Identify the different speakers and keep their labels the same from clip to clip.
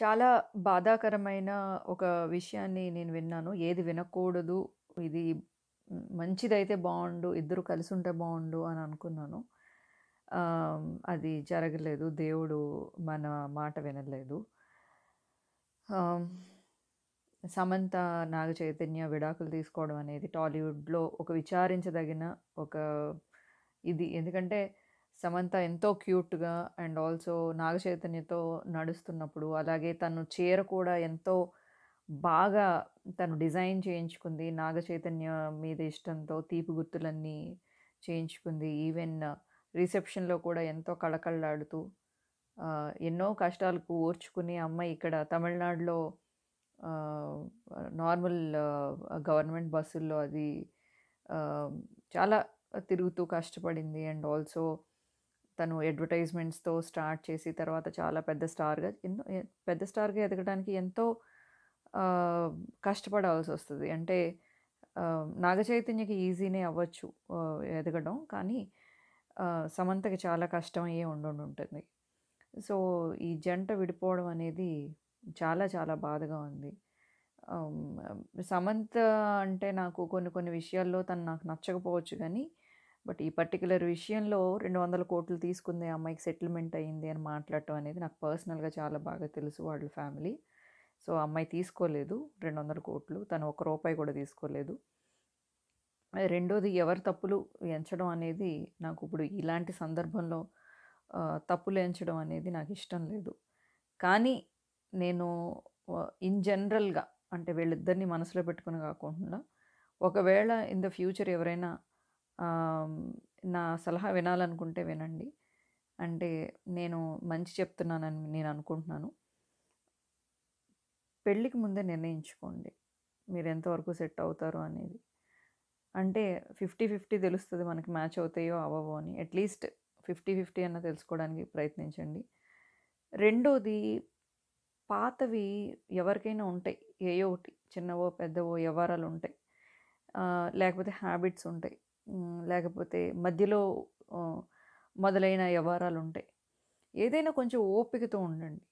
Speaker 1: చాలా బాధాకరమైన ఒక విషయాన్ని నేను విన్నాను. ఏది వినకూడదు, ఇది మంచిదైతే బాగుండు ఇద్దరు కలిసి ఉంటే బాగుండు అని అనుకున్నాను. అది జరగలేదు. దేవుడు మన మాట వినలేదు. సమంత, నాగ చైతన్య విడాకులు తీసుకోవడం అనేది టాలీవుడ్‌లో ఒక విచారించదగిన ఒక ఇది. ఎందుకంటే సమంత ఎంతో క్యూట్గా అండ్ ఆల్సో నాగచైతన్యతో నడుస్తున్నప్పుడు అలాగే తను చీర కూడా ఎంతో బాగా తను డిజైన్ చేయించుకుంది నాగచైతన్య మీద ఇష్టంతో తీపి గుర్తులన్నీ చేయించుకుంది ఈవెన్ రిసెప్షన్లో కూడా ఎంతో కళకళలాడుతూ ఎన్నో కష్టాలకు ఓర్చుకుని అమ్మాయి ఇక్కడ తమిళనాడులో నార్మల్ గవర్నమెంట్ బస్సుల్లో అది చాలా తిరుగుతూ కష్టపడింది అండ్ ఆల్సో తను అడ్వర్టైజ్మెంట్స్తో స్టార్ట్ చేసి తర్వాత చాలా పెద్ద స్టార్గా ఎన్నో పెద్ద స్టార్గా ఎదగడానికి ఎంతో కష్టపడాల్సి వస్తుంది అంటే నాగ చైతన్యకి ఈజీనే అవ్వచ్చు ఎదగడం కానీ సమంతకి చాలా కష్టమయ్యే ఉండు ఉండి ఉంటుంది సో ఈ జంట విడిపోవడం అనేది చాలా చాలా బాధగా ఉంది సమంత అంటే నాకు కొన్ని కొన్ని విషయాల్లో తను నాకు నచ్చకపోవచ్చు కానీ బట్ ఈ పర్టికులర్ విషయంలో రెండు వందల కోట్లు తీసుకుంది అమ్మాయికి సెటిల్మెంట్ అయ్యింది అని మాట్లాడటం అనేది నాకు పర్సనల్గా చాలా బాగా తెలుసు వాళ్ళ ఫ్యామిలీ సో అమ్మాయి తీసుకోలేదు రెండు వందల కోట్లు తను ఒక రూపాయి కూడా తీసుకోలేదు రెండోది ఎవరి తప్పులు ఎంచడం అనేది నాకు ఇప్పుడు ఇలాంటి సందర్భంలో తప్పులు ఎంచడం అనేది నాకు ఇష్టం లేదు కానీ నేను ఇన్ జనరల్గా అంటే వీళ్ళిద్దరిని మనసులో పెట్టుకుని కాకుండా ఒకవేళ ఇన్ ద ఫ్యూచర్ ఎవరైనా నా సలహా వినాలనుకుంటే వినండి అంటే నేను మంచి చెప్తున్నానని నేను అనుకుంటున్నాను పెళ్ళికి ముందే నిర్ణయించుకోండి మీరు ఎంతవరకు సెట్ అవుతారు అనేది అంటే ఫిఫ్టీ ఫిఫ్టీ తెలుస్తుంది మనకి మ్యాచ్ అవుతాయో అవవో అని అట్లీస్ట్ ఫిఫ్టీ ఫిఫ్టీ అన్న తెలుసుకోవడానికి ప్రయత్నించండి రెండోది పాతవి ఎవరికైనా ఉంటాయి ఏయో ఒకటి చిన్నవో పెద్దవో వ్యవహారాలు ఉంటాయి లేకపోతే హ్యాబిట్స్ ఉంటాయి లేకపోతే మధ్యలో మొదలైన వ్యవహారాలు ఉంటాయి ఏదైనా కొంచెం ఓపికతో ఉండండి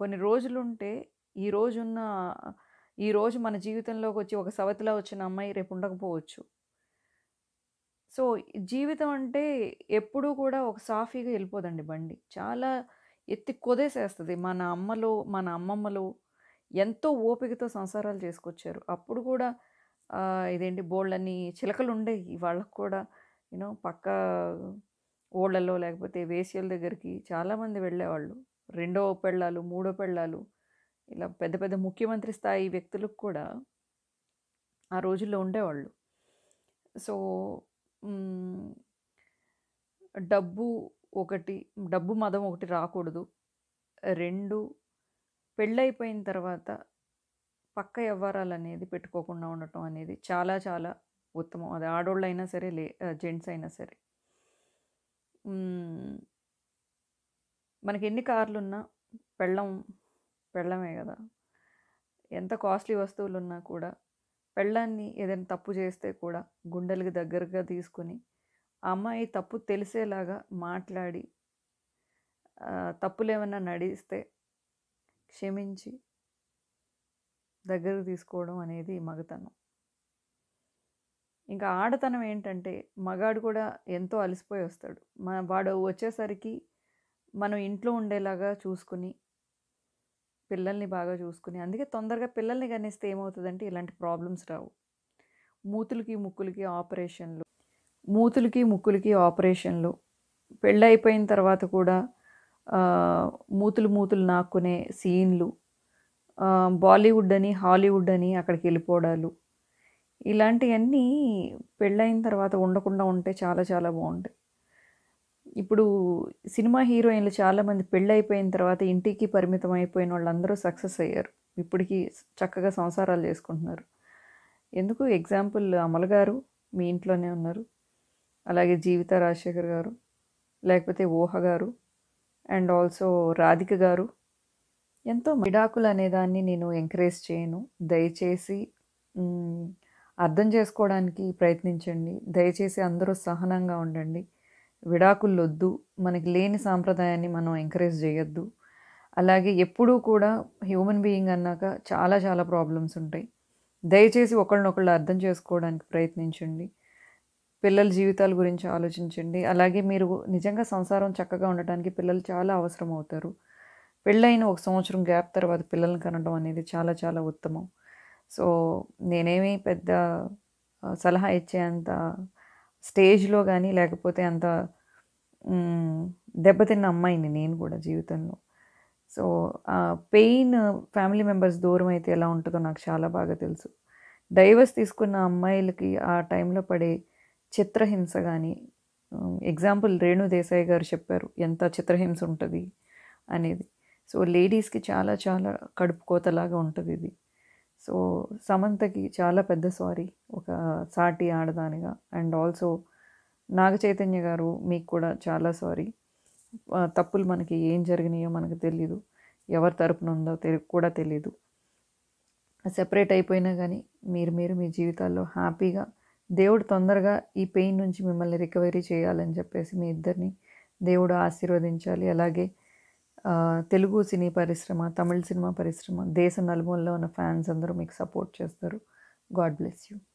Speaker 1: కొన్ని రోజులు ఉంటే ఈ రోజున్న ఈరోజు మన జీవితంలోకి వచ్చి ఒక సవతిలా వచ్చిన అమ్మాయి రేపు ఉండకపోవచ్చు సో జీవితం అంటే ఎప్పుడూ కూడా ఒక సాఫీగా వెళ్ళిపోదండి బండి చాలా ఎత్తి కొదేసేస్తుంది మన అమ్మలో మన అమ్మమ్మలో ఎంతో ఓపికతో సంసారాలు చేసుకొచ్చారు అప్పుడు కూడా ఇదేంటి బోళ్ళని చిలకలు ఉండేవి వాళ్ళకు కూడా యూనో పక్క ఓళ్ళలో లేకపోతే వేసియల దగ్గరికి చాలామంది వెళ్ళేవాళ్ళు రెండో పెళ్ళాలు మూడో పెళ్ళాలు ఇలా పెద్ద పెద్ద ముఖ్యమంత్రి స్థాయి వ్యక్తులకు కూడా ఆ రోజుల్లో ఉండేవాళ్ళు సో డబ్బు ఒకటి డబ్బు మదం ఒకటి రాకూడదు రెండు పెళ్ళైపోయిన తర్వాత పక్క వ్యవహారాలు అనేది పెట్టుకోకుండా ఉండటం అనేది చాలా చాలా ఉత్తమం అది ఆడోళ్ళు అయినా సరే లే జెంట్స్ అయినా సరే మనకి ఎన్ని కార్లు ఉన్నా పెళ్ళం పెళ్ళమే కదా ఎంత కాస్ట్లీ వస్తువులు ఉన్నా కూడా పెళ్ళాన్ని ఏదైనా తప్పు చేస్తే కూడా గుండెలకు దగ్గరగా తీసుకుని అమ్మాయి తప్పు తెలిసేలాగా మాట్లాడి తప్పులేమన్నా నడిస్తే క్షమించి దగ్గర తీసుకోవడం అనేది మగతనం ఇంకా ఆడతనం ఏంటంటే మగాడు కూడా ఎంతో అలసిపోయి వస్తాడు మన వాడు వచ్చేసరికి మనం ఇంట్లో ఉండేలాగా చూసుకుని పిల్లల్ని బాగా చూసుకుని అందుకే తొందరగా పిల్లల్ని కనేస్తే ఏమవుతుందంటే ఇలాంటి ప్రాబ్లమ్స్ రావు మూతులకి ముక్కులకి ఆపరేషన్లు మూతులకి ముక్కులకి ఆపరేషన్లు పెళ్ళైపోయిన తర్వాత కూడా మూతులు మూతులు నాక్కునే సీన్లు బాలీవుడ్ అని హాలీవుడ్ అని అక్కడికి వెళ్ళిపోవడాలు ఇలాంటివన్నీ పెళ్ళైన తర్వాత ఉండకుండా ఉంటే చాలా చాలా బాగుంటాయి ఇప్పుడు సినిమా హీరోయిన్లు చాలామంది పెళ్ళి అయిపోయిన తర్వాత ఇంటికి పరిమితం అయిపోయిన వాళ్ళందరూ సక్సెస్ అయ్యారు ఇప్పటికీ చక్కగా సంసారాలు చేసుకుంటున్నారు ఎందుకు ఎగ్జాంపుల్ అమల్ గారు మీ ఇంట్లోనే ఉన్నారు అలాగే జీవిత రాజశేఖర్ గారు లేకపోతే ఊహ గారు అండ్ ఆల్సో రాధిక గారు ఎంతో విడాకులు అనేదాన్ని నేను ఎంకరేజ్ చేయను దయచేసి అర్థం చేసుకోవడానికి ప్రయత్నించండి దయచేసి అందరూ సహనంగా ఉండండి విడాకులు వద్దు మనకి లేని సాంప్రదాయాన్ని మనం ఎంకరేజ్ చేయొద్దు అలాగే ఎప్పుడూ కూడా హ్యూమన్ బీయింగ్ అన్నాక చాలా చాలా ప్రాబ్లమ్స్ ఉంటాయి దయచేసి ఒకళ్ళనొకళ్ళు అర్థం చేసుకోవడానికి ప్రయత్నించండి పిల్లల జీవితాల గురించి ఆలోచించండి అలాగే మీరు నిజంగా సంసారం చక్కగా ఉండటానికి పిల్లలు చాలా అవసరం అవుతారు పెళ్ళైన ఒక సంవత్సరం గ్యాప్ తర్వాత పిల్లల్ని కనడం అనేది చాలా చాలా ఉత్తమం సో నేనేమి పెద్ద సలహా ఇచ్చే అంత స్టేజ్లో కానీ లేకపోతే అంత దెబ్బతిన్న అమ్మాయిని నేను కూడా జీవితంలో సో పెయిన్ ఫ్యామిలీ మెంబర్స్ దూరం అయితే ఎలా ఉంటుందో నాకు చాలా బాగా తెలుసు డైవర్స్ తీసుకున్న అమ్మాయిలకి ఆ టైంలో పడే చిత్రహింస కానీ ఎగ్జాంపుల్ రేణు దేశాయ్ గారు చెప్పారు ఎంత చిత్రహింస ఉంటుంది అనేది సో లేడీస్కి చాలా చాలా కడుపు కోతలాగా ఉంటుంది ఇది సో సమంతకి చాలా పెద్ద సారీ ఒక సాటి ఆడదానిగా అండ్ ఆల్సో నాగ చైతన్య గారు మీకు కూడా చాలా సారీ తప్పులు మనకి ఏం జరిగినాయో మనకు తెలియదు ఎవరి తరపున ఉందో తెలి కూడా తెలీదు సెపరేట్ అయిపోయినా కానీ మీరు మీరు మీ జీవితాల్లో హ్యాపీగా దేవుడు తొందరగా ఈ పెయిన్ నుంచి మిమ్మల్ని రికవరీ చేయాలని చెప్పేసి మీ ఇద్దరిని దేవుడు ఆశీర్వదించాలి అలాగే తెలుగు సినీ పరిశ్రమ తమిళ సినిమా పరిశ్రమ దేశ నలుమూలలో ఉన్న ఫ్యాన్స్ అందరూ మీకు సపోర్ట్ చేస్తారు గాడ్ బ్లెస్ యూ